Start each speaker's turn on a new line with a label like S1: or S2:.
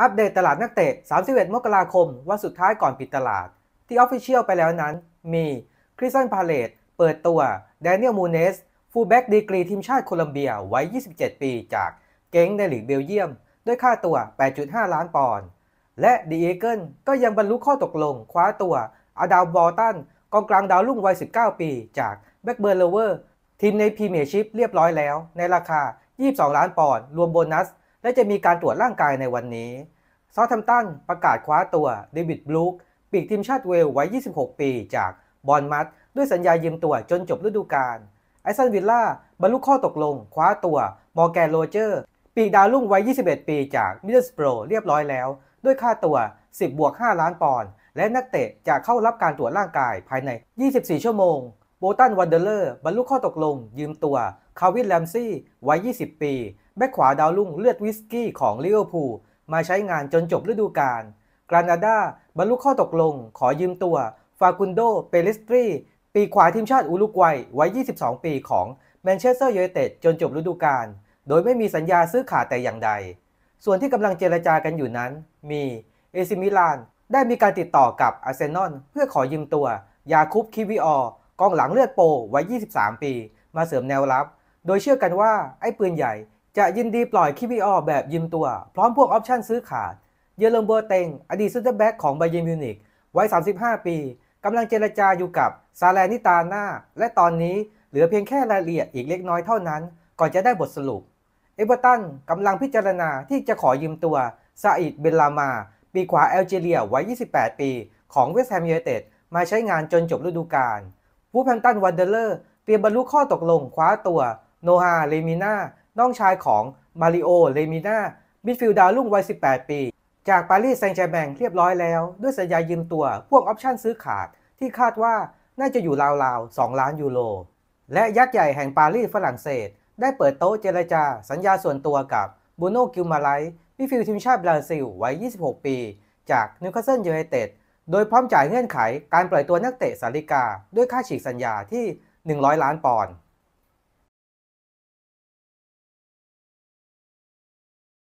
S1: อัปเดตตลาดนักเตะ 31 มกราคมวันสุดท้ายก่อนปิดตลาด ที่ออฟฟิเชียลไปแล้วนั้น มี คริสตันพาเลตเปิดตัวแดเนียล มูเนส ฟูลแบ็กดีกรีทีมชาติโคลัมเบียวัย 27 ปี จากเก้งในลีกเบลเยียม ด้วยค่าตัว 8.5 ล้านปอนด์ และดีเอเกิลก็ยังบรรลุข้อตกลง คว้าตัวอาดาวบอตันกองกลางดาวรุ่งวัย 19 ปี จากแบ็กเบิร์นเลเวอร์ทีมในพรีเมียร์ชิพเรียบร้อยแล้ว ในราคา 22 ล้านปอนด์รวมโบนัสและจะมีการตรวจร่างกายในวันนี้ ซอทัมตันประกาศคว้าตัวเดวิดบลูคปีกทีมชาติเวลวัย26 ปี จากบอนมัดด้วยสัญญายืมตัวจนจบฤดูกาลไอซันวิลล่า บรรลุข้อตกลงคว้าตัวมอร์แกนโรเจอร์ ปีกดาวรุ่งวัย21 ปี จากมิดเดิลสโปรเรียบร้อยแล้ว ด้วยค่าตัว 10 บวก 5 ล้านปอนด์และนักเตะจะเข้ารับการตรวจร่างกายภายใน 24 ชั่วโมงโบตันวันเดอร์เลอร์ บรรลุข้อตกลง ยืมตัวคาวินแลมซี่วัย20 ปีแบ็กขวาดาวลุ่งเลือดวิสกี้ของลิเวอร์พูลมาใช้งานจนจบฤดูกาล กรานาดาบรรลุข้อตกลงขอยืมตัวฟากุนโดเปเลสตรีปีขวาทีมชาติอุรุกวัยวัย22 ปีของแมนเชสเตอร์ยูไนเต็ดจนจบฤดูกาลโดยไม่มีสัญญาซื้อขาดแต่อย่างใด ส่วนที่กำลังเจรจากันอยู่นั้น มีเอซิมิลานได้มีการติดต่อกับอาร์เซนอลเพื่อขอยืมตัว ยาคุปคิวิออกองหลังเลือดโปวัย23 ปี มาเสริมแนวรับ โดยเชื่อกันว่าไอ้ปืนใหญ่จะยินดีปล่อยคิบีออแบบยืมตัว พร้อมพวกออปชั่นซื้อขาดเยอรมบอร์เตงอดีตซูเปอร์แบ็กของไบเยนมิวนิกวัย35 ปี กำลังเจรจาอยู่กับซาแลนิตาน่าและตอนนี้เหลือเพียงแค่รายละเอียดอีกเล็กน้อยเท่านั้น ก่อนจะได้บทสรุป เอเบอร์ตันกำลังพิจารณาที่จะขอยืมตัวซาอิดเบลามาปีขวาแอลจีเรียวัย 28 ปี ของเวสต์แฮมยูไนเต็ดมาใช้งานจนจบฤดูกาลวูแพมตันวันเดอร์เลอร์เตรียมบรรลุข้อตกลง คว้าตัวโนฮาเลมิน่าน้องชายของมาริโอ เลมิน่ามิดฟิลด์ดาวรุ่งวัย 18 ปี จากปารีสแซงต์แชร์แมงเรียบร้อยแล้วด้วยสัญญายืมตัวพ่วงออปชั่นซื้อขาดที่คาดว่าน่าจะอยู่ราวๆ 2 ล้านยูโรและยักษ์ใหญ่แห่งปารีสฝรั่งเศส ได้เปิดโต๊ะเจรจาสัญญาส่วนตัวกับบูโนกิลมาไลมิดฟิลด์ทีมชาติบราซิลวัย 26 ปี จากนิวคาสเซิลยูไนเต็ดโดยพร้อมจ่ายเงื่อนไขการปล่อยตัวนักเตะสาริกา ด้วยค่าฉีกสัญญาที่ 100 ล้านปอนด์